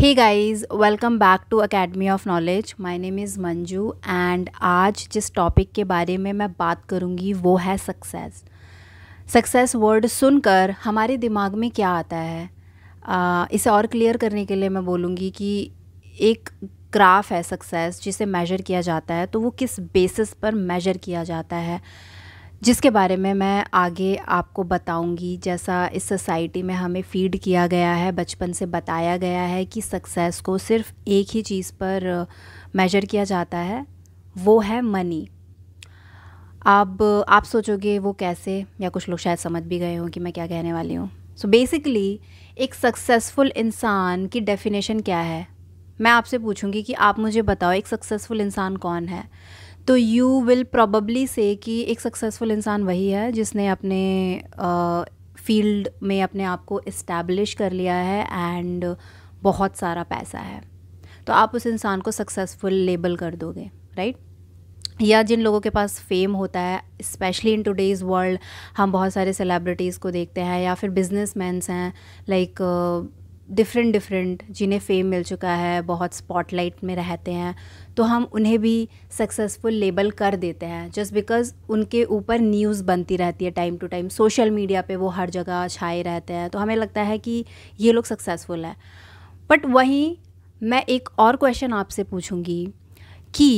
He guys welcome back to academy of knowledge my name is Manju and आज जिस topic के बारे में मैं बात करूँगी वो है सक्सेस सक्सेस वर्ड सुनकर हमारे दिमाग में क्या आता है आ, इसे और क्लियर करने के लिए मैं बोलूँगी कि एक ग्राफ है सक्सेस जिसे मेजर किया जाता है तो वो किस बेसिस पर मेजर किया जाता है जिसके बारे में मैं आगे आपको बताऊंगी जैसा इस सोसाइटी में हमें फीड किया गया है बचपन से बताया गया है कि सक्सेस को सिर्फ एक ही चीज़ पर मेजर किया जाता है वो है मनी अब आप सोचोगे वो कैसे या कुछ लोग शायद समझ भी गए हों कि मैं क्या कहने वाली हूँ सो बेसिकली एक सक्सेसफुल इंसान की डेफिनेशन क्या है मैं आपसे पूछूंगी कि आप मुझे बताओ एक सक्सेसफुल इंसान कौन है तो यू विल प्रोबली से कि एक सक्सेसफुल इंसान वही है जिसने अपने फील्ड uh, में अपने आप को इस्टेब्लिश कर लिया है एंड बहुत सारा पैसा है तो आप उस इंसान को सक्सेसफुल लेबल कर दोगे राइट right? या जिन लोगों के पास फेम होता है स्पेशली इन टूडेज़ वर्ल्ड हम बहुत सारे सेलिब्रिटीज़ को देखते हैं या फिर बिजनेस हैं लाइक डिफरेंट डिफरेंट जिन्हें फ़ेम मिल चुका है बहुत स्पॉटलाइट में रहते हैं तो हम उन्हें भी सक्सेसफुल लेबल कर देते हैं जस्ट बिकॉज़ उनके ऊपर न्यूज़ बनती रहती है time to time social media पे वो हर जगह छाए रहते हैं तो हमें लगता है कि ये लोग सक्सेसफुल है बट वहीं मैं एक और क्वेश्चन आपसे पूछूँगी कि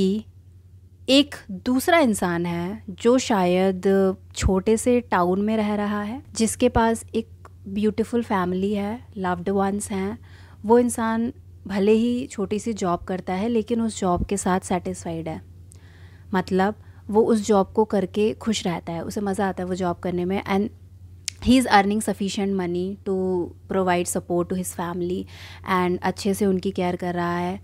एक दूसरा इंसान है जो शायद छोटे से टाउन में रह रहा है जिसके पास एक ब्यूटीफुल फैमिली है लव्ड वंस हैं वो इंसान भले ही छोटी सी जॉब करता है लेकिन उस जॉब के साथ सेटिस्फाइड है मतलब वो उस जॉब को करके खुश रहता है उसे मज़ा आता है वो जॉब करने में and he is earning sufficient money to provide support to his family and अच्छे से उनकी केयर कर रहा है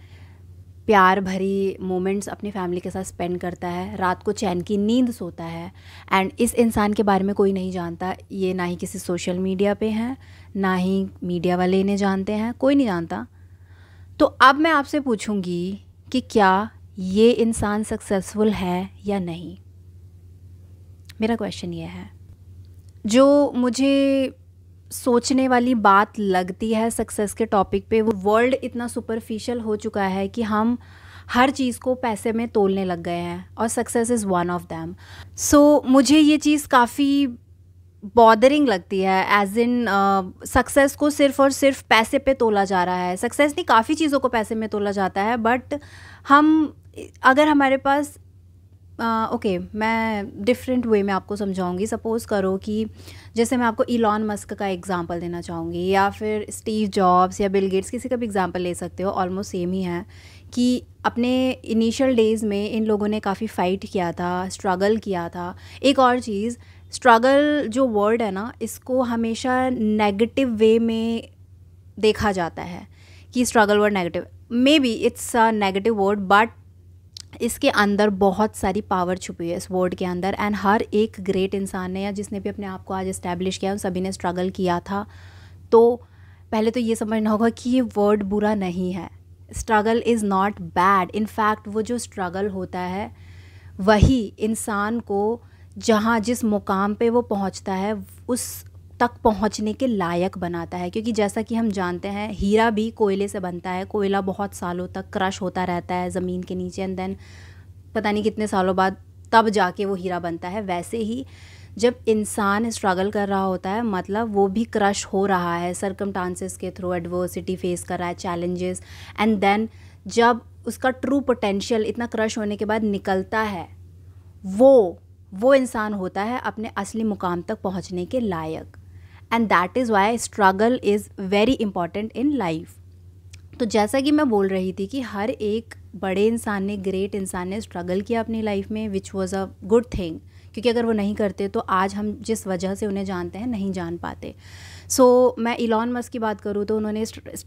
प्यार भरी मोमेंट्स अपनी फैमिली के साथ स्पेंड करता है रात को चैन की नींद सोता है एंड इस इंसान के बारे में कोई नहीं जानता ये ना ही किसी सोशल मीडिया पे हैं ना ही मीडिया वाले इन्हें जानते हैं कोई नहीं जानता तो अब मैं आपसे पूछूंगी कि क्या ये इंसान सक्सेसफुल है या नहीं मेरा क्वेश्चन ये है जो मुझे सोचने वाली बात लगती है सक्सेस के टॉपिक पे वो वर्ल्ड इतना सुपरफिशियल हो चुका है कि हम हर चीज़ को पैसे में तोलने लग गए हैं और success is one of them so मुझे ये चीज़ काफ़ी बॉदरिंग लगती है एज इन सक्सेस को सिर्फ और सिर्फ पैसे पे तोला जा रहा है सक्सेस नहीं काफ़ी चीज़ों को पैसे में तोला जाता है बट हम अगर हमारे पास ओके मैं डिफरेंट वे में आपको समझाऊंगी सपोज़ करो कि जैसे मैं आपको इलॉन मस्क का एग्जांपल देना चाहूँगी या फिर स्टीव जॉब्स या बिल गेट्स किसी का भी एग्जांपल ले सकते हो ऑलमोस्ट सेम ही है कि अपने इनिशियल डेज़ में इन लोगों ने काफ़ी फ़ाइट किया था स्ट्रगल किया था एक और चीज़ स्ट्रगल जो वर्ड है ना इसको हमेशा नेगेटिव वे में देखा जाता है कि struggle word negative maybe it's a negative word but इसके अंदर बहुत सारी पावर छुपी है इस वर्ड के अंदर एंड हर एक ग्रेट इंसान ने या जिसने भी अपने आप को आज इस्टेब्लिश किया उन सभी ने स्ट्रगल किया था तो पहले तो ये समझना होगा कि ये वर्ड बुरा नहीं है struggle is not bad in fact वो जो स्ट्रगल होता है वही इंसान को जहाँ जिस मुकाम पे वो पहुँचता है उस तक पहुंचने के लायक बनाता है क्योंकि जैसा कि हम जानते हैं हीरा भी कोयले से बनता है कोयला बहुत सालों तक क्रश होता रहता है ज़मीन के नीचे एंड देन पता नहीं कितने सालों बाद तब जाके वो हीरा बनता है वैसे ही जब इंसान स्ट्रगल कर रहा होता है मतलब वो भी क्रश हो रहा है सरकम के थ्रू एडवर्सिटी फेस कर रहा है चैलेंजेस एंड देन जब उसका ट्रू पोटेंशियल इतना क्रश होने के बाद निकलता है वो वो इंसान होता है अपने असली मुकाम तक पहुंचने के लायक and that is why struggle is very important in life तो जैसा कि मैं बोल रही थी कि हर एक बड़े इंसान ने ग्रेट इंसान ने स्ट्रगल किया अपनी लाइफ में which was a good thing क्योंकि अगर वो नहीं करते तो आज हम जिस वजह से उन्हें जानते हैं नहीं जान पाते सो so, मैं इलॉन मस्क की बात करूँ तो उन्होंने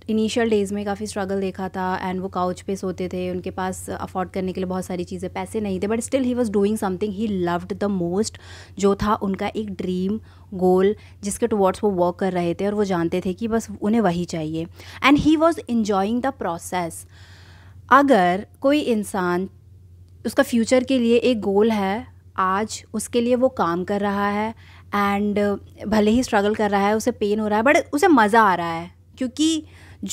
इनिशियल डेज़ में काफ़ी स्ट्रगल देखा था एंड वो काउच पे सोते थे उनके पास अफोर्ड करने के लिए बहुत सारी चीज़ें पैसे नहीं थे but still he was doing something he loved the most जो था उनका एक ड्रीम गोल जिसके टुवर्ड्स वो वर्क कर रहे थे और वो जानते थे कि बस उन्हें वही चाहिए and he was enjoying the process अगर कोई इंसान उसका फ्यूचर के लिए एक गोल है आज उसके लिए वो काम कर रहा है एंड भले ही स्ट्रगल कर रहा है उसे पेन हो रहा है बट उसे मज़ा आ रहा है क्योंकि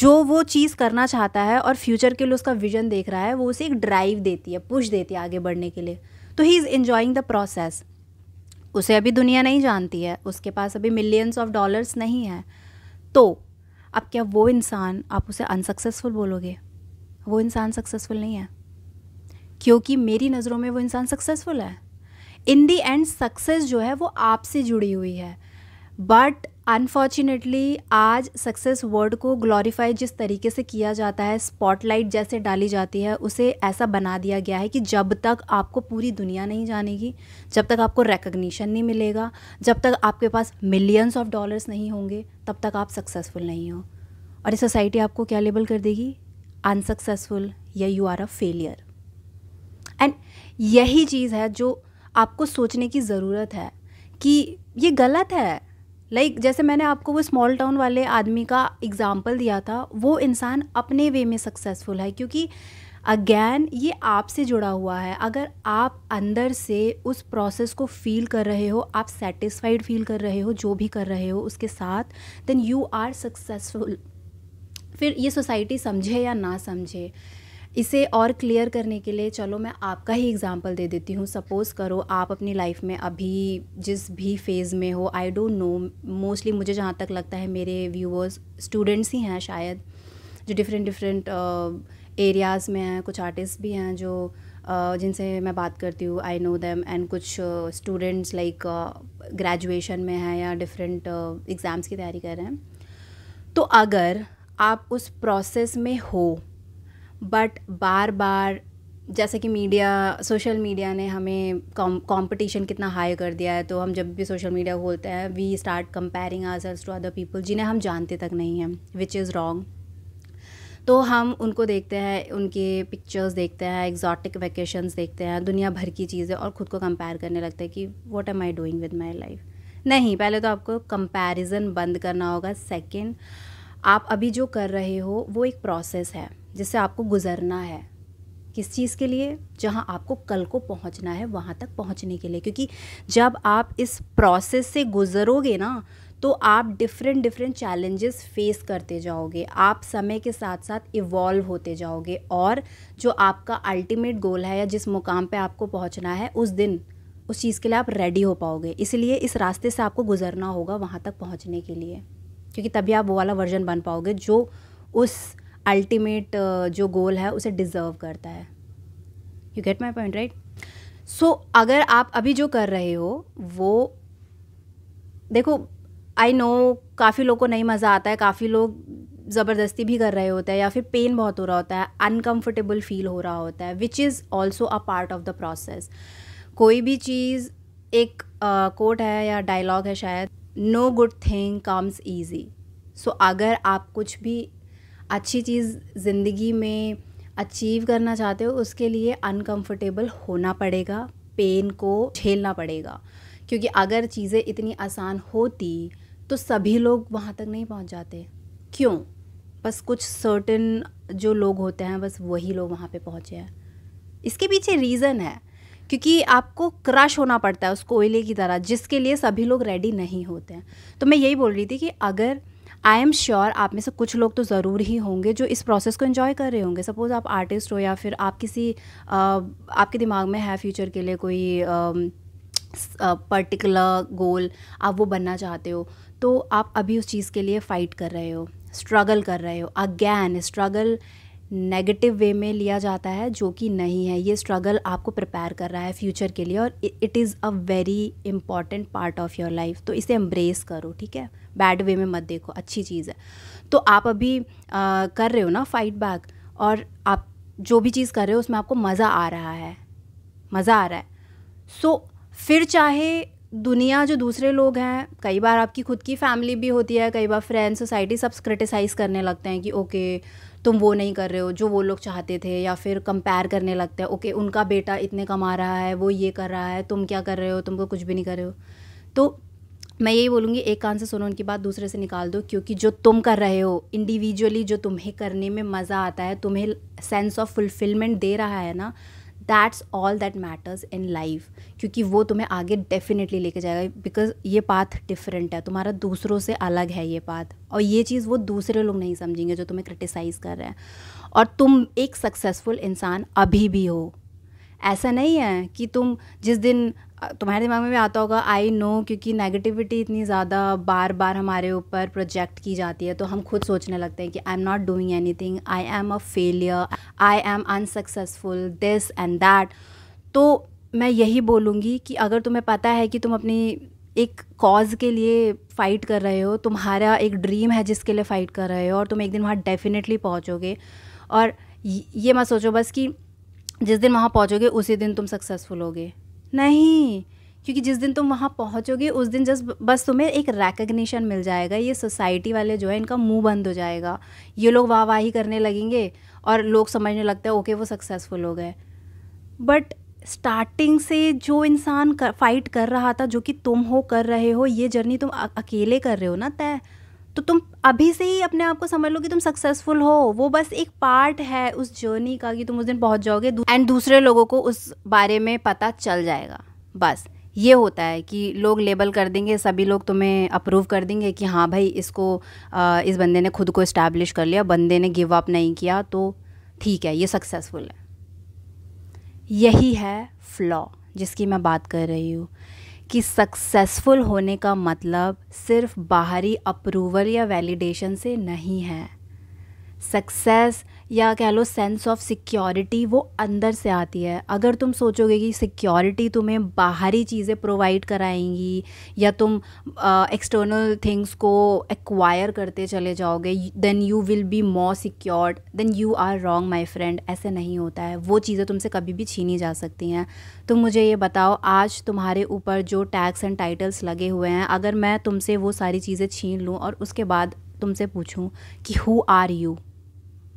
जो वो चीज़ करना चाहता है और फ्यूचर के लिए उसका विजन देख रहा है वो उसे एक ड्राइव देती है पुश देती है आगे बढ़ने के लिए तो he is enjoying the process उसे अभी दुनिया नहीं जानती है उसके पास अभी मिलियंस ऑफ डॉलर्स नहीं है तो अब क्या वो इंसान आप उसे अनसक्सेसफुल बोलोगे वो इंसान सक्सेसफुल नहीं है क्योंकि मेरी नज़रों में वो इंसान सक्सेसफुल है इन दी एंड सक्सेस जो है वो आपसे जुड़ी हुई है बट अनफॉर्चुनेटली आज सक्सेस वर्ड को ग्लोरीफाई जिस तरीके से किया जाता है स्पॉटलाइट जैसे डाली जाती है उसे ऐसा बना दिया गया है कि जब तक आपको पूरी दुनिया नहीं जानेगी जब तक आपको रिकग्निशन नहीं मिलेगा जब तक आपके पास मिलियंस ऑफ डॉलर्स नहीं होंगे तब तक आप सक्सेसफुल नहीं हो और ये सोसाइटी आपको क्या लेबल कर देगी अनसक्सेसफुल या you are a failure and यही चीज़ है जो आपको सोचने की ज़रूरत है कि ये गलत है लाइक like, जैसे मैंने आपको वो स्मॉल टाउन वाले आदमी का एग्ज़ाम्पल दिया था वो इंसान अपने वे में सक्सेसफुल है क्योंकि अगैन ये आपसे जुड़ा हुआ है अगर आप अंदर से उस प्रोसेस को फील कर रहे हो आप सेटिस्फाइड फील कर रहे हो जो भी कर रहे हो उसके साथ देन यू आर सक्सेसफुल फिर ये सोसाइटी समझे या ना समझे इसे और क्लियर करने के लिए चलो मैं आपका ही एग्ज़ाम्पल दे देती हूँ सपोज़ करो आप अपनी लाइफ में अभी जिस भी फेज़ में हो आई डोंट नो मोस्टली मुझे जहाँ तक लगता है मेरे व्यूवर्स स्टूडेंट्स ही हैं शायद जो डिफरेंट डिफरेंट एरियाज़ में हैं कुछ आर्टिस्ट भी हैं जो Uh, जिनसे मैं बात करती हूँ आई नो दैम एंड कुछ स्टूडेंट्स लाइक ग्रेजुएशन में हैं या डिफरेंट एग्ज़ाम्स uh, की तैयारी कर रहे हैं तो अगर आप उस प्रोसेस में हो बट बार बार जैसे कि मीडिया सोशल मीडिया ने हमें कंपटीशन कौम, कितना हाई कर दिया है तो हम जब भी सोशल मीडिया खोलते हैं we start comparing ourselves to other people जिन्हें हम जानते तक नहीं हैं विच इज़ रॉन्ग तो हम उनको देखते हैं उनके पिक्चर्स देखते हैं एग्जॉटिक वेकेशंस देखते हैं दुनिया भर की चीज़ें और ख़ुद को कंपेयर करने लगते हैं कि what am I doing with my life नहीं पहले तो आपको कंपेरिज़न बंद करना होगा सेकेंड आप अभी जो कर रहे हो वो एक प्रोसेस है जिससे आपको गुज़रना है किस चीज़ के लिए जहाँ आपको कल को पहुँचना है वहाँ तक पहुँचने के लिए क्योंकि जब आप इस प्रोसेस से गुज़रोगे ना तो आप डिफरेंट डिफरेंट चैलेंजेस फेस करते जाओगे आप समय के साथ साथ इवॉल्व होते जाओगे और जो आपका अल्टीमेट गोल है या जिस मुकाम पे आपको पहुंचना है उस दिन उस चीज़ के लिए आप रेडी हो पाओगे इसलिए इस रास्ते से आपको गुजरना होगा वहाँ तक पहुँचने के लिए क्योंकि तभी आप वो वाला वर्जन बन पाओगे जो उस अल्टीमेट uh, जो गोल है उसे डिज़र्व करता है you get my point right so अगर आप अभी जो कर रहे हो वो देखो आई नो काफ़ी लोगों को नहीं मज़ा आता है काफ़ी लोग ज़बरदस्ती भी कर रहे होते हैं या फिर पेन बहुत हो रहा होता है अनकम्फर्टेबल फील हो रहा होता है which is also a part of the process कोई भी चीज़ एक कोट uh, है या डायलॉग है शायद no good thing comes easy so अगर आप कुछ भी अच्छी चीज़ ज़िंदगी में अचीव करना चाहते हो उसके लिए अनकंफर्टेबल होना पड़ेगा पेन को झेलना पड़ेगा क्योंकि अगर चीज़ें इतनी आसान होती तो सभी लोग वहाँ तक नहीं पहुँच जाते क्यों बस कुछ सर्टेन जो लोग होते हैं बस वही लोग वहाँ पे पहुँचे हैं इसके पीछे रीज़न है क्योंकि आपको क्रश होना पड़ता है उस कोयले की तरह जिसके लिए सभी लोग रेडी नहीं होते हैं तो मैं यही बोल रही थी कि अगर आई एम श्योर आप में से कुछ लोग तो ज़रूर ही होंगे जो इस प्रोसेस को इन्जॉय कर रहे होंगे सपोज़ आप आर्टिस्ट हो या फिर आप किसी आपके दिमाग में है फ्यूचर के लिए कोई पर्टिकुलर गोल आप वो बनना चाहते हो तो आप अभी उस चीज़ के लिए फ़ाइट कर रहे हो स्ट्रगल कर रहे हो अगैन स्ट्रगल नेगेटिव वे में लिया जाता है जो कि नहीं है ये स्ट्रगल आपको प्रिपेयर कर रहा है फ्यूचर के लिए और it is a very important part of your life तो इसे एम्ब्रेस करो ठीक है बैड वे में मत देखो अच्छी चीज़ है तो आप अभी आ, कर रहे हो ना फाइट बैक और आप जो भी चीज़ कर रहे हो उसमें आपको मज़ा आ रहा है मज़ा आ रहा है सो so, फिर चाहे दुनिया जो दूसरे लोग हैं कई बार आपकी खुद की फैमिली भी होती है कई बार फ्रेंड्स सोसाइटी सब क्रिटिसाइज़ करने लगते हैं कि ओके तुम वो नहीं कर रहे हो जो वो लोग चाहते थे या फिर कंपेयर करने लगते हैं ओके उनका बेटा इतने कमा रहा है वो ये कर रहा है तुम क्या कर रहे हो तुमको कुछ भी नहीं कर रहे हो तो मैं यही बोलूँगी एक कान से सुनो उनकी बात दूसरे से निकाल दो क्योंकि जो तुम कर रहे हो इंडिविजुअली जो तुम्हें करने में मज़ा आता है तुम्हें सेंस ऑफ फुलफिलमेंट दे रहा है ना that's all that matters in life क्योंकि वो तुम्हें आगे डेफिनेटली लेके जाएगा बिकॉज ये पाथ डिफरेंट है तुम्हारा दूसरों से अलग है ये पाथ और ये चीज़ वो दूसरे लोग नहीं समझेंगे जो तुम्हें क्रिटिसाइज़ कर रहे हैं और तुम एक सक्सेसफुल इंसान अभी भी हो ऐसा नहीं है कि तुम जिस दिन तुम्हारे दिमाग में भी आता होगा आई नो क्योंकि नेगेटिविटी इतनी ज़्यादा बार बार हमारे ऊपर प्रोजेक्ट की जाती है तो हम खुद सोचने लगते हैं कि I am not doing anything I am a failure I am unsuccessful this and that तो मैं यही बोलूँगी कि अगर तुम्हें पता है कि तुम अपनी एक कॉज के लिए फ़ाइट कर रहे हो तुम्हारा एक ड्रीम है जिसके लिए फ़ाइट कर रहे हो और तुम एक दिन वहाँ डेफिनेटली पहुँचोगे और ये मत सोचो बस कि जिस दिन वहाँ पहुँचोगे उसी दिन तुम सक्सेसफुल होगे नहीं क्योंकि जिस दिन तुम वहाँ पहुँचोगे उस दिन जस्ट बस तुम्हें एक रिकग्निशन मिल जाएगा ये सोसाइटी वाले जो है इनका मुंह बंद हो जाएगा ये लोग वाह वाह ही करने लगेंगे और लोग समझने लगते हैं ओके वो सक्सेसफुल हो गए बट स्टार्टिंग से जो इंसान फाइट कर रहा था जो कि तुम हो कर रहे हो ये जर्नी तुम अकेले कर रहे हो ना तय तो तुम अभी से ही अपने आप को समझ लो कि तुम सक्सेसफुल हो वो बस एक पार्ट है उस जर्नी का कि तुम उस दिन पहुंच जाओगे एंड दूसरे लोगों को उस बारे में पता चल जाएगा बस ये होता है कि लोग लेबल कर देंगे सभी लोग तुम्हें अप्रूव कर देंगे कि हाँ भाई इसको आ, इस बंदे ने खुद को इस्टेब्लिश कर लिया बंदे ने गिव अप नहीं किया तो ठीक है ये सक्सेसफुल है यही है फ्लॉ जिसकी मैं बात कर रही हूँ कि सक्सेसफुल होने का मतलब सिर्फ बाहरी अप्रूवल या वैलिडेशन से नहीं है सक्सेस या कह लो सेंस ऑफ सिक्योरिटी वो अंदर से आती है अगर तुम सोचोगे कि सिक्योरिटी तुम्हें बाहरी चीज़ें प्रोवाइड कराएंगी या तुम एक्सटर्नल uh, थिंग्स को एक्वायर करते चले जाओगे then you will be more secured then you are wrong my friend ऐसे नहीं होता है वो चीज़ें तुमसे कभी भी छीनी जा सकती हैं तो मुझे ये बताओ आज तुम्हारे ऊपर जो टैक्स एंड टाइटल्स लगे हुए हैं अगर मैं तुमसे वो सारी चीज़ें छीन लूँ और उसके बाद तुमसे पूछूं कि हु आर यू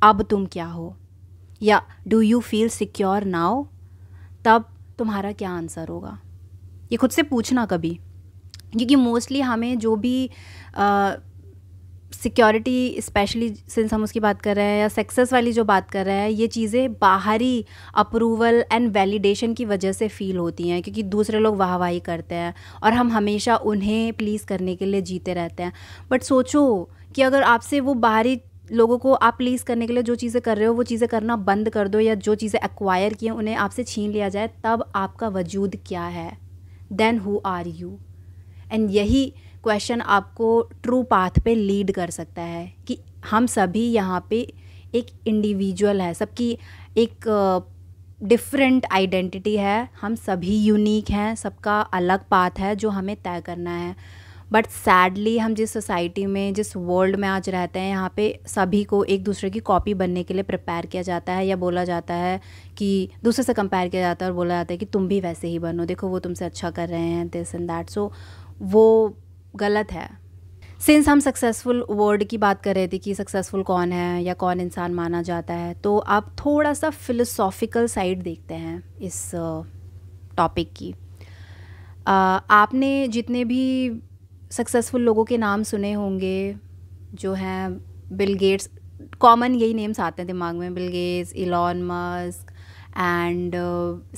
अब तुम क्या हो या do you feel secure now तब तुम्हारा क्या आंसर होगा ये खुद से पूछना कभी क्योंकि मोस्टली हमें जो भी सिक्योरिटी स्पेशली सिंस हम उसकी बात कर रहे हैं या सक्सेस वाली जो बात कर रहे हैं ये चीज़ें बाहरी अप्रूवल एंड वैलिडेशन की वजह से फ़ील होती हैं क्योंकि दूसरे लोग वाहवाही करते हैं और हम हमेशा उन्हें प्लीज़ करने के लिए जीते रहते हैं बट सोचो कि अगर आपसे वो बाहरी लोगों को आप प्लीज़ करने के लिए जो चीज़ें कर रहे हो वो चीज़ें करना बंद कर दो या जो चीज़ें एक्वायर किए उन्हें आपसे छीन लिया जाए तब आपका वजूद क्या है then who are you and यही क्वेश्चन आपको ट्रू पाथ पे लीड कर सकता है कि हम सभी यहाँ पे एक इंडिविजुअल है सबकी एक डिफरेंट आइडेंटिटी है हम सभी यूनिक हैं सबका अलग पाथ है जो हमें तय करना है बट सैडली हम जिस सोसाइटी में जिस वर्ल्ड में आज रहते हैं यहाँ पे सभी को एक दूसरे की कॉपी बनने के लिए प्रिपेयर किया जाता है या बोला जाता है कि दूसरे से कंपेयर किया जाता है और बोला जाता है कि तुम भी वैसे ही बनो देखो वो तुमसे अच्छा कर रहे हैं दिस एंड दैट सो वो गलत है सिंस हम सक्सेसफुल वर्ड की बात कर रहे थे कि सक्सेसफुल कौन है या कौन इंसान माना जाता है तो आप थोड़ा सा फिलोसॉफिकल साइड देखते हैं इस टॉपिक uh, की आ, uh, आपने जितने भी सक्सेसफुल लोगों के नाम सुने होंगे जो हैं बिल गेट्स कॉमन यही नेम्स आते हैं दिमाग में Bill Gates Elon Musk and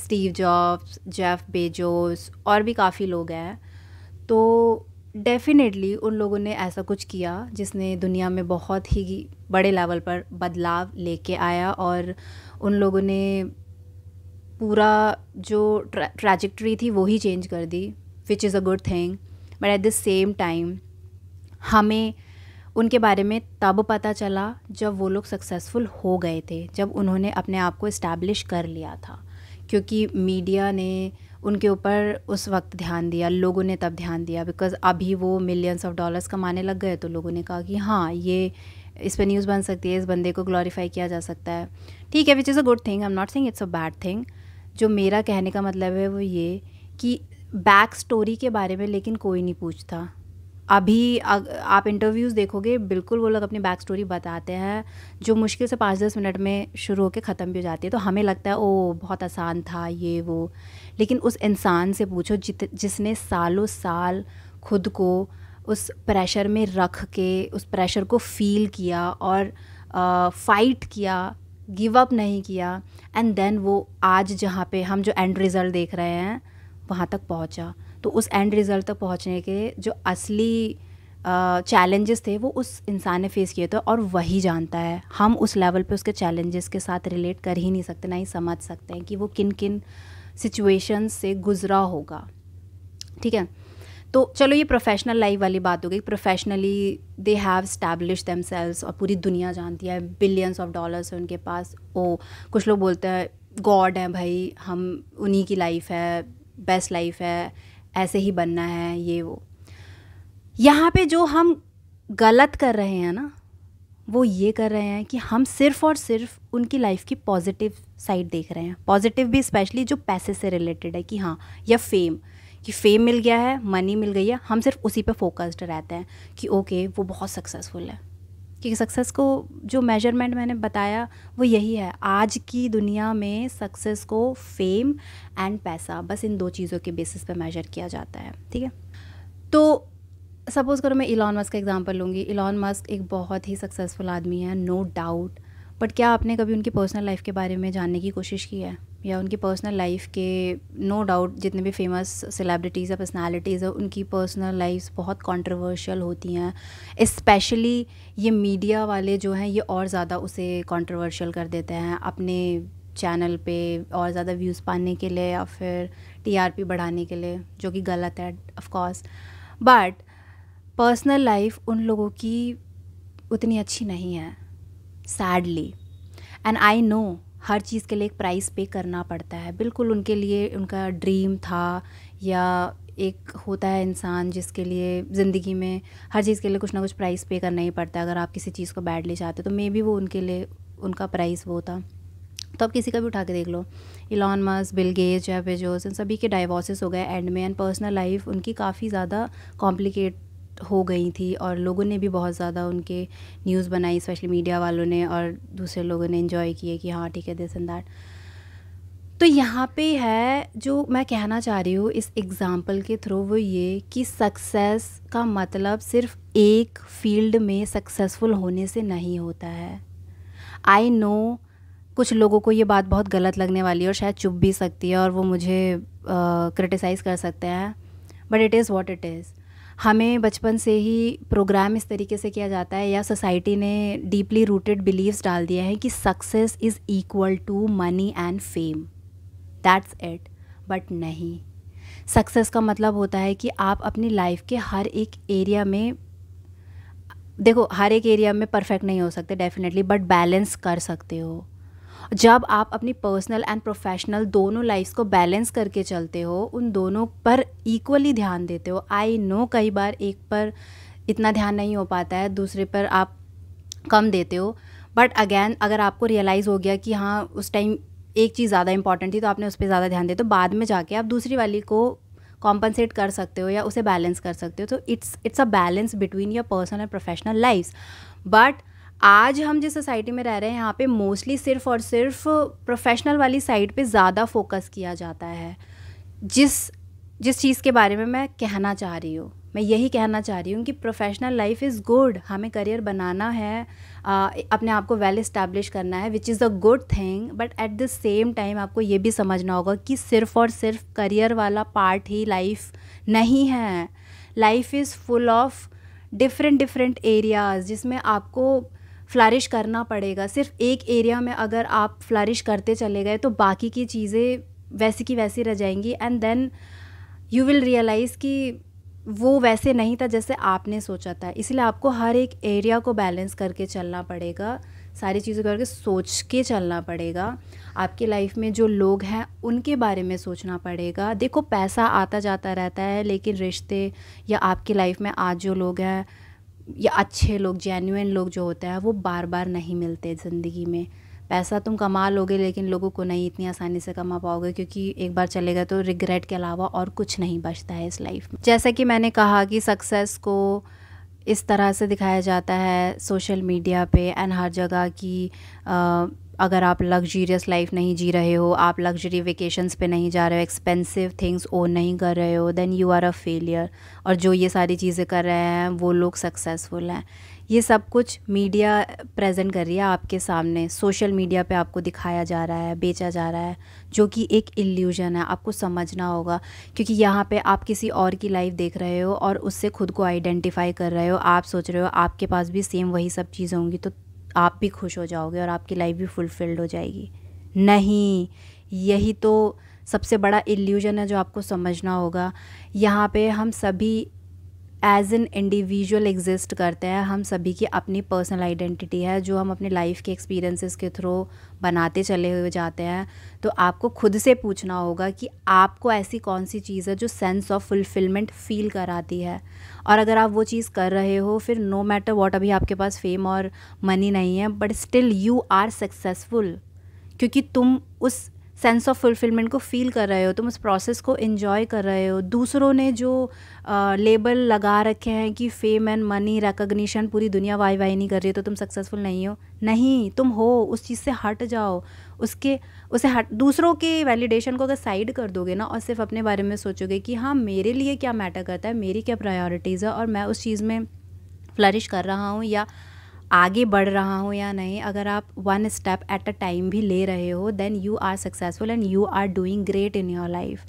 Steve Jobs Jeff Bezos और भी काफ़ी लोग हैं तो डेफिनेटली उन लोगों ने ऐसा कुछ किया जिसने दुनिया में बहुत ही बड़े लेवल पर बदलाव लेके आया और उन लोगों ने पूरा जो ट्रैजेक्ट्री थी वो ही चेंज कर दी which is a good thing but at the same time हमें उनके बारे में तब पता चला जब वो लोग सक्सेसफुल हो गए थे जब उन्होंने अपने आप को इस्टेब्लिश कर लिया था क्योंकि मीडिया ने उनके ऊपर उस वक्त ध्यान दिया लोगों ने तब ध्यान दिया बिकॉज़ अभी वो मिलियंस ऑफ डॉलर्स कमाने लग गए तो लोगों ने कहा कि हाँ ये इस पर न्यूज़ बन सकती है इस बंदे को ग्लोरीफाई किया जा सकता है ठीक है which is a good thing I am not saying it's a bad thing जो मेरा कहने का मतलब है वो ये कि बैक स्टोरी के बारे में लेकिन कोई नहीं पूछता अभी अग, आप इंटरव्यूज़ देखोगे बिल्कुल वो लोग अपनी बैक स्टोरी बताते हैं जो मुश्किल से पाँच दस मिनट में शुरू होकर ख़त्म भी हो जाती है तो हमें लगता है ओ बहुत आसान था ये वो लेकिन उस इंसान से पूछो जित जिसने सालों साल खुद को उस प्रेशर में रख के उस प्रेशर को फील किया और फाइट किया गिव अप नहीं किया एंड देन वो आज जहाँ पे हम जो एंड रिज़ल्ट देख रहे हैं वहाँ तक पहुँचा तो उस एंड रिज़ल्ट तक पहुँचने के जो असली चैलेंजेस uh, थे वो उस इंसान ने फेस किए थे और वही जानता है हम उस लेवल पे उसके चैलेंजेस के साथ रिलेट कर ही नहीं सकते ना ही समझ सकते हैं कि वो किन किन सिचुएशन से गुज़रा होगा ठीक है तो चलो ये प्रोफेशनल लाइफ वाली बात हो गई professionally they have establish themselves और पूरी दुनिया जानती है बिलियंस ऑफ डॉलर्स है उनके पास ओ कुछ लोग बोलते हैं गॉड है भाई हम उन्हीं की लाइफ है बेस्ट लाइफ है ऐसे ही बनना है ये वो यहाँ पे जो हम गलत कर रहे हैं ना वो ये कर रहे हैं कि हम सिर्फ और सिर्फ उनकी लाइफ की पॉजिटिव साइड देख रहे हैं पॉजिटिव भी स्पेशली जो पैसे से रिलेटेड है कि हाँ या फेम कि फेम मिल गया है मनी मिल गई है हम सिर्फ उसी पे फोकस्ड रहते हैं कि ओके वो बहुत सक्सेसफुल है कि सक्सेस को जो मेजरमेंट मैंने बताया वो यही है आज की दुनिया में सक्सेस को फेम एंड पैसा बस इन दो चीज़ों के बेसिस पे मेजर किया जाता है ठीक है तो सपोज़ करो मैं इलॉन मस्क का एग्ज़ाम्पल लूँगी इलॉन मस्क एक बहुत ही सक्सेसफुल आदमी है नो no डाउट बट क्या आपने कभी उनकी पर्सनल लाइफ के बारे में जानने की कोशिश की है या उनकी पर्सनल लाइफ के नो no डाउट जितने भी फेमस सेलिब्रिटीज़ या पर्सनालिटीज़ है उनकी पर्सनल लाइफ बहुत कंट्रोवर्शियल होती हैं इस्पेशली ये मीडिया वाले जो हैं ये और ज़्यादा उसे कंट्रोवर्शियल कर देते हैं अपने चैनल पे और ज़्यादा व्यूज़ पाने के लिए या फिर टीआरपी बढ़ाने के लिए जो कि गलत है ऑफकोर्स बट पर्सनल लाइफ उन लोगों की उतनी अच्छी नहीं है सैडली एंड आई नो हर चीज़ के लिए एक प्राइस पे करना पड़ता है बिल्कुल उनके लिए उनका ड्रीम था या एक होता है इंसान जिसके लिए ज़िंदगी में हर चीज़ के लिए कुछ ना कुछ प्राइस पे करना ही पड़ता है अगर आप किसी चीज़ को बैडली चाहते हो तो मे बी वो उनके लिए उनका प्राइस वो था तो आप किसी का भी उठा के देख लो इलॉन मस बिल गेट्स या बेजोस इन सभी के डाइवोसिस हो गए एंड में एंड पर्सनल लाइफ उनकी काफ़ी ज़्यादा कॉम्प्लिकेट हो गई थी और लोगों ने भी बहुत ज़्यादा उनके न्यूज़ बनाई स्पेशली मीडिया वालों ने और दूसरे लोगों ने इन्जॉय किए कि हाँ ठीक है दिस एंड दैट तो यहाँ पे है जो मैं कहना चाह रही हूँ इस एग्ज़ाम्पल के थ्रू वो ये कि सक्सेस का मतलब सिर्फ एक फील्ड में सक्सेसफुल होने से नहीं होता है आई नो कुछ लोगों को ये बात बहुत गलत लगने वाली है और शायद चुप भी सकती है और वो मुझे क्रिटिसाइज़ uh, कर सकते हैं but it is what it is हमें बचपन से ही प्रोग्राम इस तरीके से किया जाता है या सोसाइटी ने डीपली रूटेड बिलीव्स डाल दिया है कि success is equal to money and fame that's it but नहीं सक्सेस का मतलब होता है कि आप अपनी लाइफ के हर एक एरिया में देखो हर एक एरिया में परफेक्ट नहीं हो सकते डेफिनेटली बट बैलेंस कर सकते हो जब आप अपनी पर्सनल एंड प्रोफेशनल दोनों लाइफ को बैलेंस करके चलते हो उन दोनों पर इक्वली ध्यान देते हो आई नो कई बार एक पर इतना ध्यान नहीं हो पाता है दूसरे पर आप कम देते हो बट अगेन अगर आपको रियलाइज़ हो गया कि हाँ उस टाइम एक चीज़ ज़्यादा इंपॉर्टेंट थी तो आपने उस पर ज़्यादा ध्यान दिया तो बाद में जाके आप दूसरी वाली को कॉम्पनसेट कर सकते हो या उसे बैलेंस कर सकते हो तो it's it's a balance between your personal and professional life but आज हम जिस सोसाइटी में रह रहे हैं यहाँ पे मोस्टली सिर्फ और सिर्फ प्रोफेशनल वाली साइड पे ज़्यादा फोकस किया जाता है जिस जिस चीज़ के बारे में मैं कहना चाह रही हूँ मैं यही कहना चाह रही हूँ कि प्रोफेशनल लाइफ इज़ गुड हमें करियर बनाना है आ, अपने आप को वेल इस्टेब्लिश करना है which is a good thing but at the same time आपको ये भी समझना होगा कि सिर्फ और सिर्फ करियर वाला पार्ट ही लाइफ नहीं है life is full of different different areas जिसमें आपको फ्लरिश करना पड़ेगा सिर्फ एक एरिया में अगर आप फ्लरिश करते चले गए तो बाकी की चीज़ें वैसी की वैसी रह जाएंगी and then you will realise कि वो वैसे नहीं था जैसे आपने सोचा था इसलिए आपको हर एक एरिया को बैलेंस करके चलना पड़ेगा सारी चीज़ों करके सोच के चलना पड़ेगा आपकी लाइफ में जो लोग हैं उनके बारे में सोचना पड़ेगा देखो पैसा आता जाता रहता है लेकिन रिश्ते या आपकी लाइफ में आज जो लोग हैं या अच्छे लोग जेन्यून लोग जो होते हैं वो बार बार नहीं मिलते ज़िंदगी में पैसा तुम कमा लोगे लेकिन लोगों को नहीं इतनी आसानी से कमा पाओगे क्योंकि एक बार चलेगा तो रिग्रेट के अलावा और कुछ नहीं बचता है इस लाइफ में जैसा कि मैंने कहा कि सक्सेस को इस तरह से दिखाया जाता है सोशल मीडिया पे एंड हर जगह की अगर आप लग्जीरियस लाइफ नहीं जी रहे हो आप लग्जरी वेकेशंस पे नहीं जा रहे हो एक्सपेंसिव थिंग्स ओन नहीं कर रहे हो then you are a failure और जो ये सारी चीज़ें कर रहे हैं वो लोग सक्सेसफुल हैं ये सब कुछ मीडिया प्रेजेंट कर रही है आपके सामने सोशल मीडिया पे आपको दिखाया जा रहा है बेचा जा रहा है जो कि एक इल्यूजन है आपको समझना होगा क्योंकि यहाँ पे आप किसी और की लाइफ देख रहे हो और उससे खुद को आइडेंटिफाई कर रहे हो आप सोच रहे हो आपके पास भी सेम वही सब चीज़ें होंगी तो आप भी खुश हो जाओगे और आपकी लाइफ भी फुलफिल्ड हो जाएगी नहीं यही तो सबसे बड़ा इल्यूजन है जो आपको समझना होगा यहाँ पे हम सभी एज एन इंडिविजुअल एग्जिस्ट करते हैं हम सभी की अपनी पर्सनल आइडेंटिटी है जो हम अपने लाइफ के एक्सपीरियंसेस के थ्रू बनाते चले हुए जाते हैं तो आपको खुद से पूछना होगा कि आपको ऐसी कौन सी चीज़ है जो सेंस ऑफ फुलफिलमेंट फील कराती है और अगर आप वो चीज़ कर रहे हो फिर नो मैटर वॉट अभी आपके पास फेम और मनी नहीं है but still you are successful क्योंकि तुम उस सेंस ऑफ फुलफिलमेंट को फील कर रहे हो तुम उस प्रोसेस को इन्जॉय कर रहे हो दूसरों ने जो लेबल लगा रखे हैं कि फेम एंड मनी रिकग्निशन पूरी दुनिया वाई वाई नहीं कर रही है तो तुम सक्सेसफुल नहीं हो नहीं तुम हो उस चीज़ से हट जाओ उसके उसे हट दूसरों के वैलिडेशन को अगर साइड कर दोगे ना और सिर्फ अपने बारे में सोचोगे कि हाँ मेरे लिए क्या मैटर करता है मेरी क्या प्रायोरिटीज़ है और मैं उस चीज़ में फ्लरिश कर रहा हूँ या आगे बढ़ रहा हूँ या नहीं अगर आप one step at a time भी ले रहे हो then you are successful and you are doing great in your life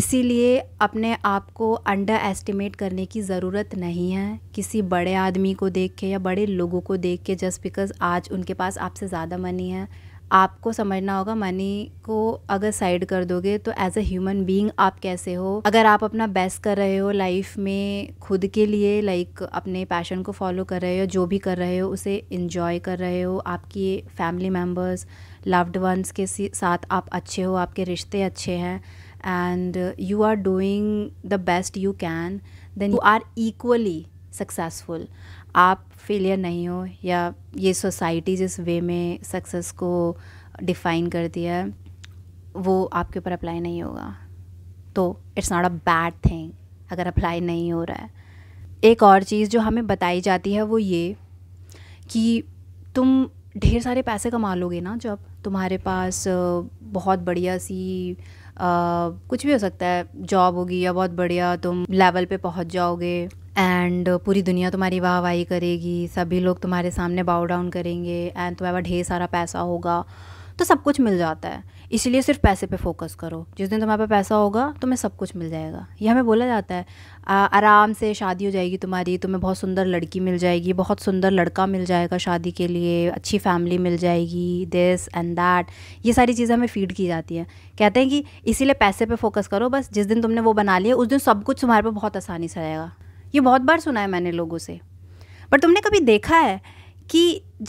इसीलिए अपने आप को अंडर एस्टिमेट करने की ज़रूरत नहीं है किसी बड़े आदमी को देख के या बड़े लोगों को देख के जस्ट बिकॉज़ आज उनके पास आपसे ज़्यादा मनी है आपको समझना होगा मनी को अगर साइड कर दोगे तो एज अ ह्यूमन बीइंग आप कैसे हो अगर आप अपना बेस्ट कर रहे हो लाइफ में खुद के लिए लाइक अपने पैशन को फॉलो कर रहे हो जो भी कर रहे हो उसे इन्जॉय कर रहे हो आपकी फैमिली मेम्बर्स लव्ड वंस के साथ आप अच्छे हो आपके रिश्ते अच्छे हैं and you are doing the best you can then you are equally successful आप फेलियर नहीं हो या ये सोसाइटी जिस वे में सक्सेस को डिफ़ाइन कर दिया है वो आपके ऊपर अप्लाई नहीं होगा तो it's not a bad thing अगर अप्लाई नहीं हो रहा है एक और चीज़ जो हमें बताई जाती है वो ये कि तुम ढेर सारे पैसे कमा लोगे ना जब तुम्हारे पास बहुत बढ़िया सी आ, कुछ भी हो सकता है जॉब होगी या बहुत बढ़िया तुम लेवल पे पहुंच जाओगे एंड uh, पूरी दुनिया तुम्हारी वाह वाही करेगी सभी लोग तुम्हारे सामने बाउ डाउन करेंगे एंड तुम्हारे पास ढेर सारा पैसा होगा तो सब कुछ मिल जाता है इसलिए सिर्फ पैसे पे फोकस करो जिस दिन तुम्हारे पास पैसा होगा तुम्हें सब कुछ मिल जाएगा ये हमें बोला जाता है आ, आराम से शादी हो जाएगी तुम्हारी तुम्हें बहुत सुंदर लड़की मिल जाएगी बहुत सुंदर लड़का मिल जाएगा शादी के लिए अच्छी फैमिली मिल जाएगी दिस एंड दैट ये सारी चीज़ें हमें फीड की जाती हैं कहते हैं कि इसीलिए पैसे पर फोकस करो बस जिस दिन तुमने वो बना लिया उस दिन सब कुछ तुम्हारे पर बहुत आसानी से रहेगा ये बहुत बार सुना है मैंने लोगों से बट तुमने कभी देखा है कि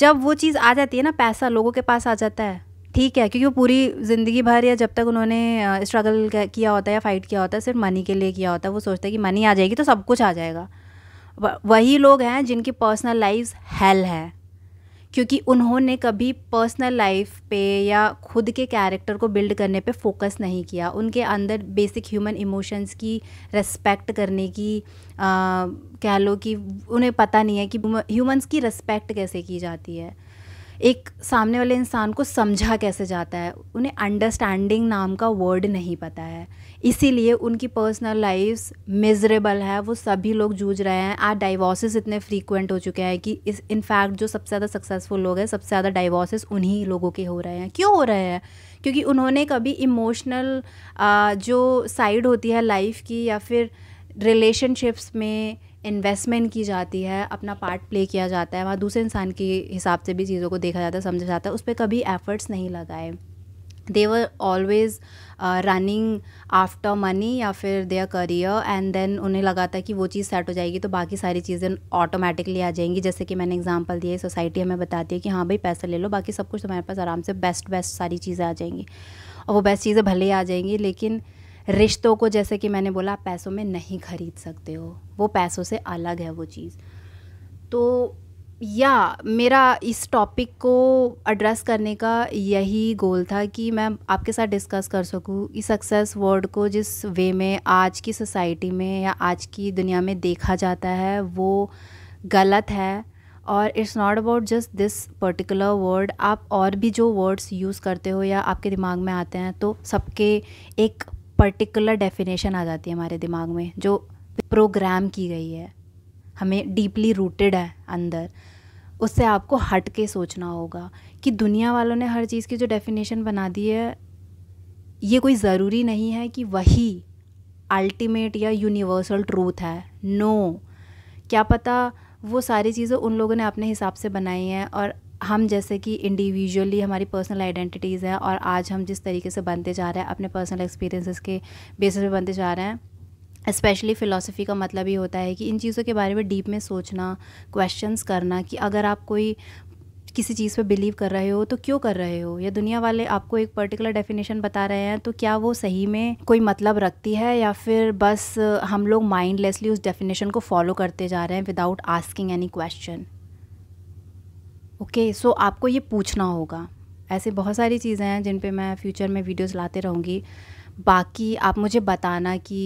जब वो चीज़ आ जाती है ना पैसा लोगों के पास आ जाता है ठीक है क्योंकि वो पूरी ज़िंदगी भर या जब तक उन्होंने स्ट्रगल किया होता है या फ़ाइट किया होता है सिर्फ मनी के लिए किया होता है वो सोचता है कि मनी आ जाएगी तो सब कुछ आ जाएगा वही लोग हैं जिनकी पर्सनल लाइफ हेल है क्योंकि उन्होंने कभी पर्सनल लाइफ पे या खुद के कैरेक्टर को बिल्ड करने पे फोकस नहीं किया उनके अंदर बेसिक ह्यूमन इमोशंस की रेस्पेक्ट करने की कह लो कि उन्हें पता नहीं है कि ह्यूमंस की रेस्पेक्ट कैसे की जाती है एक सामने वाले इंसान को समझा कैसे जाता है उन्हें अंडरस्टैंडिंग नाम का वर्ड नहीं पता है इसीलिए उनकी पर्सनल लाइफ मिजरेबल है वो सभी लोग जूझ रहे हैं आज डाइवोसिस इतने फ्रीक्वेंट हो चुके हैं कि इस इनफैक्ट जो सबसे ज़्यादा सक्सेसफुल लोग हैं सबसे ज़्यादा डाइवोसिस उन्हीं लोगों के हो रहे हैं क्यों हो रहे हैं क्योंकि उन्होंने कभी इमोशनल जो साइड होती है लाइफ की या फिर रिलेशनशिप्स में इन्वेस्टमेंट की जाती है अपना पार्ट प्ले किया जाता है वहाँ दूसरे इंसान के हिसाब से भी चीज़ों को देखा जाता है समझा जाता है उस पर कभी एफर्ट्स नहीं लगाए they were always running after money या फिर देयर करियर एंड देन उन्हें लगा था कि वो चीज़ सेट हो जाएगी तो बाकी सारी चीज़ें ऑटोमेटिकली आ जाएंगी जैसे कि मैंने एग्जाम्पल दिए सोसाइटी हमें बताती है कि हाँ भाई पैसा ले लो बाकी सब कुछ तुम्हारे पास आराम से बेस्ट बेस्ट सारी चीज़ें आ जाएंगी और वो बेस्ट चीज़ें भले ही आ जाएंगी लेकिन रिश्तों को जैसे कि मैंने बोला आप पैसों में नहीं खरीद सकते हो वो पैसों से अलग है वो चीज़ तो या मेरा इस टॉपिक को एड्रेस करने का यही गोल था कि मैं आपके साथ डिस्कस कर सकूं इस सक्सेस वर्ड को जिस वे में आज की सोसाइटी में या आज की दुनिया में देखा जाता है वो गलत है और it's not about just this particular word आप और भी जो वर्ड्स यूज़ करते हो या आपके दिमाग में आते हैं तो सबके एक पर्टिकुलर डेफिनेशन आ जाती है हमारे दिमाग में जो प्रोग्राम की गई है हमें डीपली रूटेड है अंदर उससे आपको हट के सोचना होगा कि दुनिया वालों ने हर चीज़ की जो डेफिनेशन बना दी है ये कोई ज़रूरी नहीं है कि वही अल्टीमेट या यूनिवर्सल ट्रूथ है नो no. क्या पता वो सारी चीज़ें उन लोगों ने अपने हिसाब से बनाई हैं और हम जैसे कि इंडिविजुअली हमारी पर्सनल आइडेंटिटीज़ हैं और आज हम जिस तरीके से बनते जा रहे हैं अपने पर्सनल एक्सपीरियंसेस के बेसिस पे बनते जा रहे हैं स्पेशली फ़िलासफ़ी का मतलब ये होता है कि इन चीज़ों के बारे में डीप में सोचना क्वेश्चंस करना कि अगर आप कोई किसी चीज़ पे बिलीव कर रहे हो तो क्यों कर रहे हो या दुनिया वाले आपको एक पर्टिकुलर डेफिनेशन बता रहे हैं तो क्या वो सही में कोई मतलब रखती है या फिर बस हम लोग माइंडलेसली उस डेफिनेशन को फॉलो करते जा रहे हैं without asking any question okay so आपको ये पूछना होगा ऐसे बहुत सारी चीज़ें हैं जिन पे मैं फ्यूचर में वीडियोस लाते रहूँगी बाकी आप मुझे बताना कि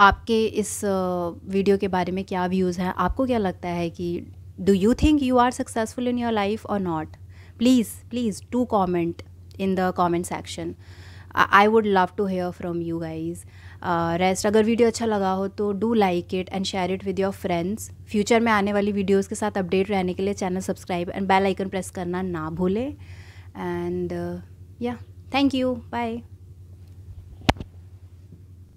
आपके इस वीडियो के बारे में क्या व्यूज़ हैं आपको क्या लगता है कि do you think you are successful in your life और not please please to comment in the comment section I would love to hear from you guys rest अगर वीडियो अच्छा लगा हो तो do like it and share it with your friends future में आने वाली videos के साथ अपडेट रहने के लिए channel subscribe and bell icon press करना ना भूलें एंड या थैंक यू बाय